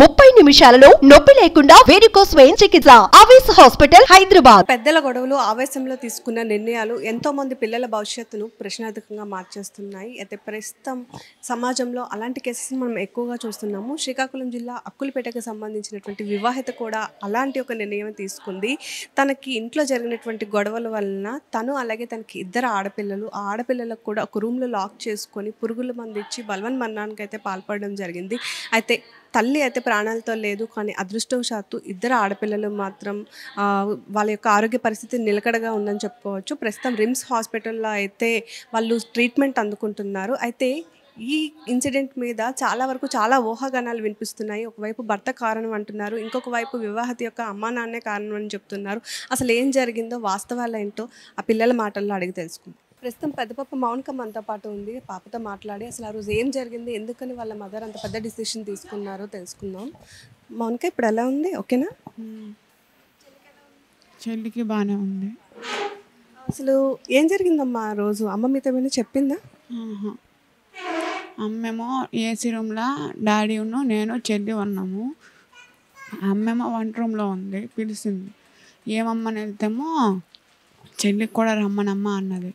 ముప్పై నిమిషాలలో నొప్పి లేకుండా కోసం వెయిన్ చికిత్స ఆవేశ హాస్పిటల్ హైదరాబాద్ పెద్దల గొడవలు ఆవేశంలో తీసుకున్న నిర్ణయాలు ఎంతో మంది పిల్లల భవిష్యత్తును ప్రశ్నార్థకంగా మార్చేస్తున్నాయి అయితే ప్రస్తుతం సమాజంలో అలాంటి కేసెస్ మనం ఎక్కువగా చూస్తున్నాము శ్రీకాకుళం జిల్లా అక్కులపేటకు సంబంధించినటువంటి వివాహిత కూడా అలాంటి ఒక నిర్ణయం తీసుకుంది తనకి ఇంట్లో జరిగినటువంటి గొడవల వలన తను అలాగే తనకి ఇద్దరు ఆడపిల్లలు ఆ ఆడపిల్లలకు కూడా ఒక రూమ్లో లాక్ చేసుకొని పురుగుల ఇచ్చి బలవన్ మరణానికి అయితే పాల్పడడం జరిగింది అయితే తల్లి అయితే ప్రాణాలతో లేదు కానీ అదృష్టవశాత్తు ఇద్దరు ఆడపిల్లలు మాత్రం వాళ్ళ యొక్క ఆరోగ్య పరిస్థితి నిలకడగా ఉందని చెప్పుకోవచ్చు ప్రస్తుతం రిమ్స్ హాస్పిటల్లో అయితే వాళ్ళు ట్రీట్మెంట్ అందుకుంటున్నారు అయితే ఈ ఇన్సిడెంట్ మీద చాలా వరకు చాలా ఊహాగానాలు వినిపిస్తున్నాయి ఒకవైపు భర్త కారణం అంటున్నారు ఇంకొక వైపు వివాహత యొక్క అమ్మా నాన్నే కారణం అని చెప్తున్నారు అసలు ఏం జరిగిందో వాస్తవాలు ఏంటో ఆ పిల్లల మాటల్లో అడిగి తెలుసుకుంది ప్రస్తుతం పాప మౌనిక అంతా పాటు ఉంది పాపతో మాట్లాడి అసలు ఆ రోజు ఏం జరిగింది ఎందుకని వాళ్ళ మదర్ అంత పెద్ద డిసిషన్ తీసుకున్నారో తెలుసుకుందాం మౌనిక ఇప్పుడు ఎలా ఉంది ఓకేనా చెల్లికి బాగానే ఉంది అసలు ఏం జరిగిందమ్మా ఆ రోజు అమ్మ మీతో ఏమైనా చెప్పిందా అమ్మేమో ఏసీ రూమ్లో డాడీ ఉన్నాం నేను చెల్లి ఉన్నాము అమ్మేమో వంట రూమ్లో ఉంది పిలిచింది ఏమమ్మని వెళ్తేమో చెల్లికి కూడా రమ్మనమ్మ అన్నది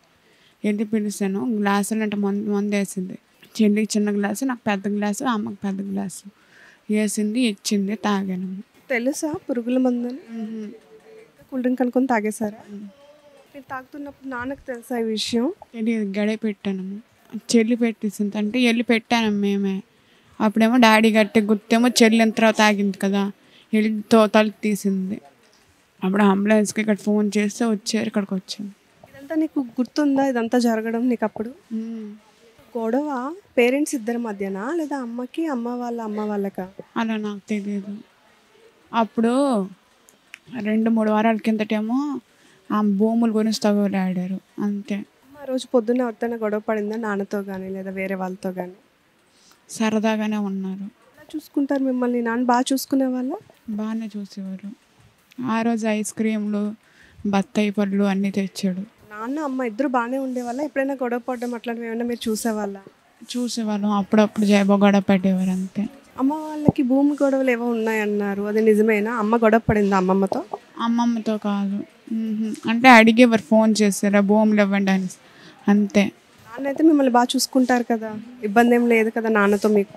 వెళ్ళి పిలిచాను గ్లాసులు అంటే మందు మందు వేసింది చెల్లికి చిన్న గ్లాసు నాకు పెద్ద గ్లాసు అమ్మకి పెద్ద గ్లాసు వేసింది ఇచ్చింది తాగాను తెలుసా పురుగుల మందుని కూల్ డ్రింక్ అనుకుని తాగేశారా మీరు తాగుతున్నప్పుడు నాన్నకు తెలుసా ఈ విషయం తెలియదు గడే పెట్టాను చెల్లి పెట్టేసింది అంటే వెళ్ళి పెట్టాను మేమే అప్పుడేమో డాడీ గట్టి గుర్తేమో చెల్లి ఎంత తాగింది కదా వెళ్ళి తో తలుపు తీసింది అప్పుడు అంబులెన్స్కి ఇక్కడ ఫోన్ చేస్తే వచ్చారు ఇక్కడికి వచ్చాను ఇదంతా నీకు గుర్తుందా ఇదంతా జరగడం నీకు అప్పుడు గొడవ పేరెంట్స్ ఇద్దరి మధ్యనా లేదా అమ్మకి అమ్మ వాళ్ళ అమ్మ వాళ్ళక అలా నాకు తెలియదు అప్పుడు రెండు మూడు వారాల కిందటేమో ఆ భూముల గురించి ఆడారు అంతే ఆ రోజు పొద్దున్న ఎవరితోనే గొడవ పడిందా నాన్నతో కానీ లేదా వేరే వాళ్ళతో కానీ సరదాగానే ఉన్నారు ఎలా చూసుకుంటారు మిమ్మల్ని నాన్న బాగా చూసుకునే వాళ్ళ బాగానే చూసేవారు ఆ రోజు ఐస్ క్రీమ్లు బత్తాయి పళ్ళు అన్నీ తెచ్చాడు నాన్న అమ్మ ఇద్దరు బాగానే ఉండేవాళ్ళ ఎప్పుడైనా గొడవ పడడం అట్లాంటివి ఏమైనా మీరు చూసేవాళ్ళ చూసేవాళ్ళం అప్పుడప్పుడు జయబో గొడవ పెట్టేవారు అంతే అమ్మ వాళ్ళకి భూమి గొడవలు ఏవో ఉన్నాయన్నారు అది నిజమేనా అమ్మ గొడవ పడిందా అమ్మమ్మతో అమ్మమ్మతో కాదు అంటే అడిగేవారు ఫోన్ చేసారా భూములు ఇవ్వండి అని అంతే నాన్నైతే మిమ్మల్ని బాగా చూసుకుంటారు కదా ఇబ్బంది ఏం లేదు కదా నాన్నతో మీకు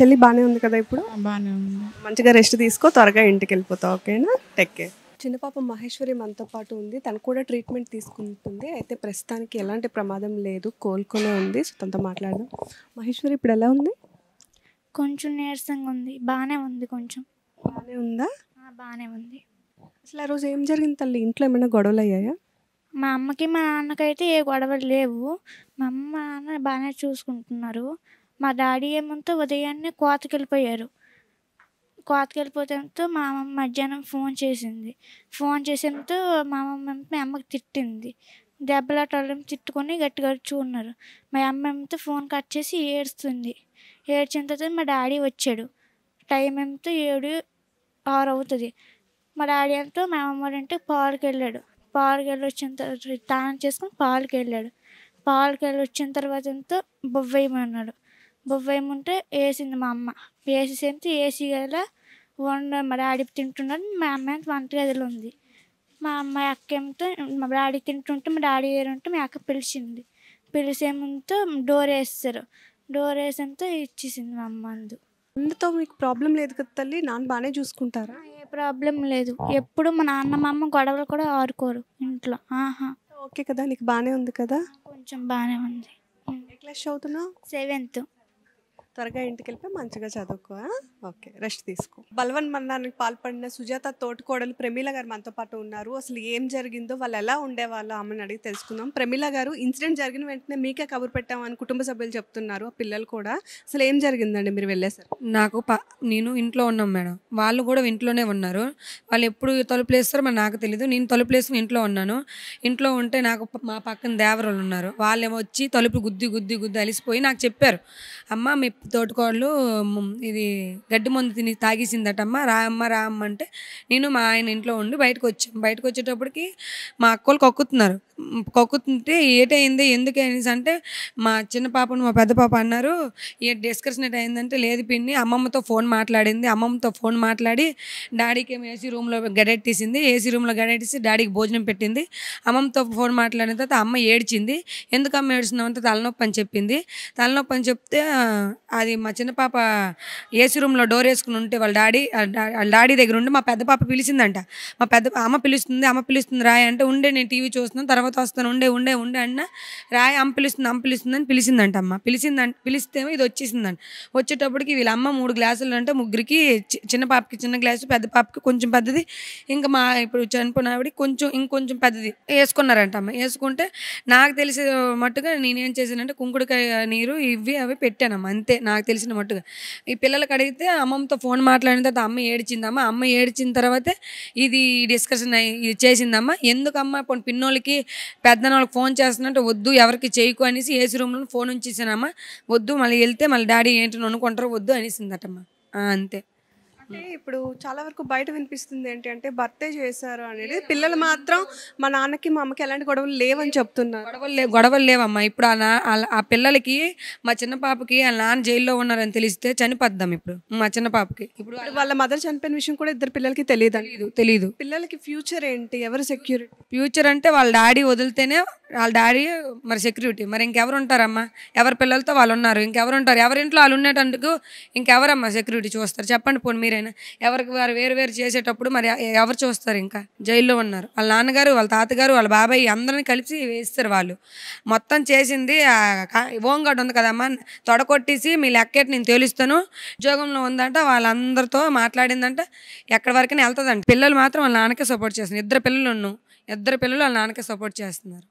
చెల్లి బాగానే ఉంది కదా ఇప్పుడు బాగానే ఉంది మంచిగా రెస్ట్ తీసుకో త్వరగా ఇంటికి వెళ్ళిపోతావు ఓకేనా టెక్ కేర్ చిన్న పాప మహేశ్వరి మనతో పాటు ఉంది తను కూడా ట్రీట్మెంట్ తీసుకుంటుంది అయితే ప్రస్తుతానికి ఎలాంటి ప్రమాదం లేదు కోలుకునే ఉంది సో తనతో మాట్లాడదాం మహేశ్వరి ఇప్పుడు ఎలా ఉంది కొంచెం నీరసంగా ఉంది బాగానే ఉంది కొంచెం బాగానే ఉందా బాగానే ఉంది అసలు ఆ రోజు ఏం జరిగింది తల్లి ఇంట్లో ఏమైనా గొడవలు అయ్యాయా మా అమ్మకి మా నాన్నకైతే ఏ గొడవలు లేవు మా అమ్మ మా నాన్న బాగానే చూసుకుంటున్నారు మా డాడీ ఏమంతా ఉదయాన్నే కోతకి వెళ్ళిపోయారు కోతకి వెళ్ళిపోవడంతో మా అమ్మ మధ్యాహ్నం ఫోన్ చేసింది ఫోన్ చేసేంతో మా అమ్మమ్మ మా అమ్మకి తిట్టింది దెబ్బలాట తిట్టుకొని గట్టిగా ఉన్నారు మా అమ్మమ్మతో ఫోన్ కట్ చేసి ఏడుస్తుంది ఏడ్చిన తర్వాత మా డాడీ వచ్చాడు టైం ఏమితో ఏడు ఆరు అవుతుంది మా డాడీ అంతా మా అమ్మ ఇంటికి పాలకి వెళ్ళాడు పాలకి వెళ్ళి వచ్చిన తర్వాత స్నానం చేసుకుని పాలకి వెళ్ళాడు పాలకి వెళ్ళి వచ్చిన తర్వాత ఎంతో బొవ్వేయమన్నాడు బొవ్వేముంటే వేసింది మా అమ్మ వేసేసి వేసి గదిలో వండ మా డాడీ తింటున్నాడు మా అమ్మ వంట గదిలో ఉంది మా అమ్మాయి అక్క ఏమితో మా డాడీ తింటుంటే మా డాడీ ఏరుంటే మా అక్క పిలిచింది పిలిచేమంతో డోర్ వేస్తారు డోర్ వేసేంత ఇచ్చేసింది మా అమ్మ అందు అందుతో మీకు ప్రాబ్లం లేదు కదా తల్లి నాన్న బాగానే చూసుకుంటారా ఏ ప్రాబ్లం లేదు ఎప్పుడు మా నాన్న మా అమ్మ గొడవలు కూడా ఆరుకోరు ఇంట్లో ఆహా ఓకే కదా నీకు బాగానే ఉంది కదా కొంచెం బాగానే ఉంది ఏ క్లాస్ చదువుతున్నావు సెవెంత్ త్వరగా ఇంటికి వెళ్ళిపోయి మంచిగా చదువుకో ఓకే రెస్ట్ తీసుకో బలవన్ మందానికి పాల్పడిన సుజాత తోటకోడలు ప్రమీల గారు మనతో పాటు ఉన్నారు అసలు ఏం జరిగిందో వాళ్ళు ఎలా ఉండేవాళ్ళు ఆమెను అడిగి తెలుసుకుందాం ప్రమీల గారు ఇన్సిడెంట్ జరిగిన వెంటనే మీకే కబురు పెట్టామని కుటుంబ సభ్యులు చెప్తున్నారు ఆ పిల్లలు కూడా అసలు ఏం జరిగిందండి మీరు వెళ్ళేసారు నాకు నేను ఇంట్లో ఉన్నాం మేడం వాళ్ళు కూడా ఇంట్లోనే ఉన్నారు వాళ్ళు ఎప్పుడు తలుపులు వేస్తారో మరి నాకు తెలియదు నేను తలుపులేసి ఇంట్లో ఉన్నాను ఇంట్లో ఉంటే నాకు మా పక్కన దేవరలు ఉన్నారు వాళ్ళేమో వచ్చి తలుపు గుద్ది గుద్ది గుద్ది అలిసిపోయి నాకు చెప్పారు అమ్మ మీ తోటకోళ్ళు ఇది గడ్డి మందు తిని తాగేసిందటమ్మ రామ్మ రామ్మ అంటే నేను మా ఆయన ఇంట్లో ఉండి బయటకు వచ్చాం బయటకు వచ్చేటప్పటికి మా అక్కలు కక్కుతున్నారు కొక్కుతుంటే ఏటైంది ఎందుకు అనేసి అంటే మా చిన్న పాపను మా పెద్ద పాప అన్నారు ఏ డిస్కషన్ అయిందంటే లేదు పిన్ని అమ్మమ్మతో ఫోన్ మాట్లాడింది అమ్మమ్మతో ఫోన్ మాట్లాడి డాడీకి ఏమో ఏసీ రూమ్లో గడెట్టేసింది ఏసీ రూమ్లో గడెట్టేసి డాడీకి భోజనం పెట్టింది అమ్మమ్మతో ఫోన్ మాట్లాడిన తర్వాత అమ్మ ఏడ్చింది ఎందుకు అమ్మ ఏడుస్తున్నావు అంటే తలనొప్పి అని చెప్పింది తలనొప్పి అని చెప్తే అది మా చిన్న పాప ఏసీ రూమ్లో డోర్ వేసుకుని ఉంటే వాళ్ళ డాడీ వాళ్ళ డాడీ దగ్గర ఉండి మా పెద్ద పాప పిలిచిందంట మా పెద్ద అమ్మ పిలుస్తుంది అమ్మ పిలుస్తుంది రాయ అంటే ఉండే నేను టీవీ చూస్తున్నాను తర్వాత లేకపోతే వస్తాను ఉండే ఉండే ఉండే అన్న రాయి అంపిలిస్తుంది అంపిలిస్తుందని పిలిచిందంట అమ్మ పిలిచిందంట పిలిస్తేమో ఇది వచ్చేసిందంట వచ్చేటప్పటికి వీళ్ళ అమ్మ మూడు గ్లాసులు అంటే ముగ్గురికి చిన్న పాపకి చిన్న గ్లాసు పెద్ద పాపకి కొంచెం పెద్దది ఇంకా మా ఇప్పుడు చనిపోయిన ఆవిడ కొంచెం ఇంకొంచెం పెద్దది వేసుకున్నారంట అమ్మ వేసుకుంటే నాకు తెలిసిన మట్టుగా నేనేం చేశానంటే కుంకుడుకాయ నీరు ఇవి అవి పెట్టానమ్మ అంతే నాకు తెలిసిన మట్టుగా ఈ పిల్లలకి అడిగితే అమ్మమ్మతో ఫోన్ మాట్లాడిన తర్వాత అమ్మ ఏడిచిందమ్మ అమ్మ ఏడిచిన తర్వాత ఇది డిస్కషన్ ఇది చేసిందమ్మ ఎందుకమ్మ పిన్నోళ్ళకి పెద్దనోళ్ళకి వాళ్ళకి ఫోన్ చేస్తున్నట్టు వద్దు ఎవరికి చేయకు అనేసి ఏసీ రూమ్లో ఫోన్ ఉంచేసానమ్మా వద్దు మళ్ళీ వెళ్తే మళ్ళీ డాడీ ఏంటని అనుకుంటారు వద్దు అనేసిందటమ్మా అంతే అంటే ఇప్పుడు చాలా వరకు బయట వినిపిస్తుంది ఏంటంటే భర్తే చేశారు అనేది పిల్లలు మాత్రం మా నాన్నకి మా అమ్మకి ఎలాంటి గొడవలు లేవని చెప్తున్నారు గొడవలు లేవు గొడవలు లేవమ్మా ఇప్పుడు ఆ ఆ పిల్లలకి మా చిన్న పాపకి ఆ నాన్న జైల్లో ఉన్నారని తెలిస్తే చనిపోద్దాం ఇప్పుడు మా చిన్న పాపకి ఇప్పుడు వాళ్ళ మదర్ చనిపోయిన విషయం కూడా ఇద్దరు పిల్లలకి తెలియదు తెలియదు పిల్లలకి ఫ్యూచర్ ఏంటి ఎవరు సెక్యూరిటీ ఫ్యూచర్ అంటే వాళ్ళ డాడీ వదిలితేనే వాళ్ళ డాడీ మరి సెక్యూరిటీ మరి ఇంకెవరు ఉంటారమ్మా ఎవరి పిల్లలతో వాళ్ళు ఉన్నారు ఇంకెవరు ఉంటారు ఎవరింట్లో వాళ్ళు ఉండేటందుకు ఇంకెవరమ్మా సెక్యూరిటీ చూస్తారు చెప్పండి పోనీ మీరు ఎవరైనా ఎవరికి వారు వేరు వేరు చేసేటప్పుడు మరి ఎవరు చూస్తారు ఇంకా జైల్లో ఉన్నారు వాళ్ళ నాన్నగారు వాళ్ళ తాతగారు వాళ్ళ బాబాయ్ అందరిని కలిసి వేస్తారు వాళ్ళు మొత్తం చేసింది ఓంగడ్ ఉంది కదమ్మా తొడకొట్టేసి మీ లెక్కెట్ నేను తెలుస్తాను ఉద్యోగంలో ఉందంట వాళ్ళందరితో మాట్లాడిందంట ఎక్కడి వరకు వెళ్తుందంట పిల్లలు మాత్రం వాళ్ళ నాన్నకే సపోర్ట్ చేస్తున్నారు ఇద్దరు పిల్లలు ఉన్నాం ఇద్దరు పిల్లలు వాళ్ళ నాన్నకే సపోర్ట్ చేస్తున్నారు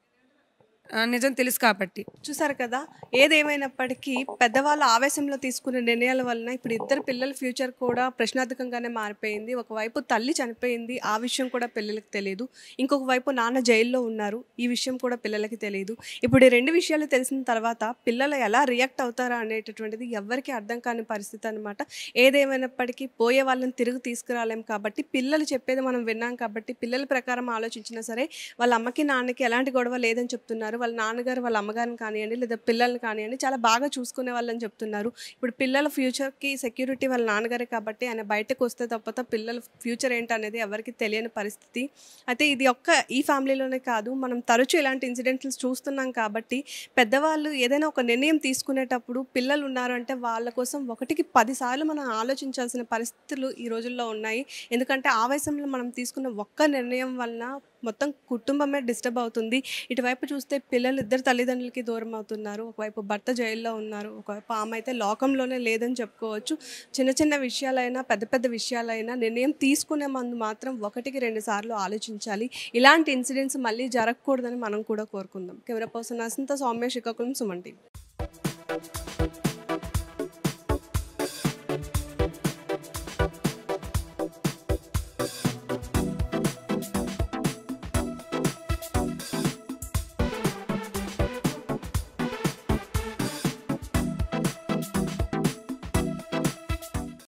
నిజం తెలుసు కాబట్టి చూసారు కదా ఏదేమైనప్పటికీ పెద్దవాళ్ళ ఆవేశంలో తీసుకునే నిర్ణయాల వలన ఇప్పుడు ఇద్దరు పిల్లల ఫ్యూచర్ కూడా ప్రశ్నార్థకంగానే మారిపోయింది ఒకవైపు తల్లి చనిపోయింది ఆ విషయం కూడా పిల్లలకి తెలియదు ఇంకొక వైపు నాన్న జైల్లో ఉన్నారు ఈ విషయం కూడా పిల్లలకి తెలియదు ఇప్పుడు ఈ రెండు విషయాలు తెలిసిన తర్వాత పిల్లలు ఎలా రియాక్ట్ అవుతారా అనేటటువంటిది ఎవరికి అర్థం కాని పరిస్థితి అనమాట ఏదేమైనప్పటికీ పోయే వాళ్ళని తిరిగి తీసుకురాలేం కాబట్టి పిల్లలు చెప్పేది మనం విన్నాం కాబట్టి పిల్లల ప్రకారం ఆలోచించినా సరే వాళ్ళ అమ్మకి నాన్నకి ఎలాంటి గొడవ లేదని చెప్తున్నారు చెప్తున్నారు వాళ్ళ నాన్నగారు వాళ్ళ అమ్మగారిని కానివ్వండి లేదా పిల్లల్ని కానివ్వండి చాలా బాగా చూసుకునే వాళ్ళని చెప్తున్నారు ఇప్పుడు పిల్లల ఫ్యూచర్కి సెక్యూరిటీ వాళ్ళ నాన్నగారే కాబట్టి ఆయన బయటకు వస్తే తప్ప పిల్లల ఫ్యూచర్ ఏంటనేది ఎవరికి తెలియని పరిస్థితి అయితే ఇది ఒక్క ఈ ఫ్యామిలీలోనే కాదు మనం తరచూ ఇలాంటి ఇన్సిడెంట్స్ చూస్తున్నాం కాబట్టి పెద్దవాళ్ళు ఏదైనా ఒక నిర్ణయం తీసుకునేటప్పుడు పిల్లలు ఉన్నారు అంటే వాళ్ళ కోసం ఒకటికి పదిసార్లు మనం ఆలోచించాల్సిన పరిస్థితులు ఈ రోజుల్లో ఉన్నాయి ఎందుకంటే ఆవేశంలో మనం తీసుకున్న ఒక్క నిర్ణయం వలన మొత్తం కుటుంబమే డిస్టర్బ్ అవుతుంది ఇటువైపు చూస్తే పిల్లలు ఇద్దరు తల్లిదండ్రులకి దూరం అవుతున్నారు ఒకవైపు భర్త జైల్లో ఉన్నారు ఒకవైపు ఆమె అయితే లోకంలోనే లేదని చెప్పుకోవచ్చు చిన్న చిన్న విషయాలైనా పెద్ద పెద్ద విషయాలైనా నిర్ణయం తీసుకునే మందు మాత్రం ఒకటికి రెండు సార్లు ఆలోచించాలి ఇలాంటి ఇన్సిడెంట్స్ మళ్ళీ జరగకూడదని మనం కూడా కోరుకుందాం కెమెరా పర్సన్ అసంత సౌమ్య శ్రీకాకుళం సుమంటి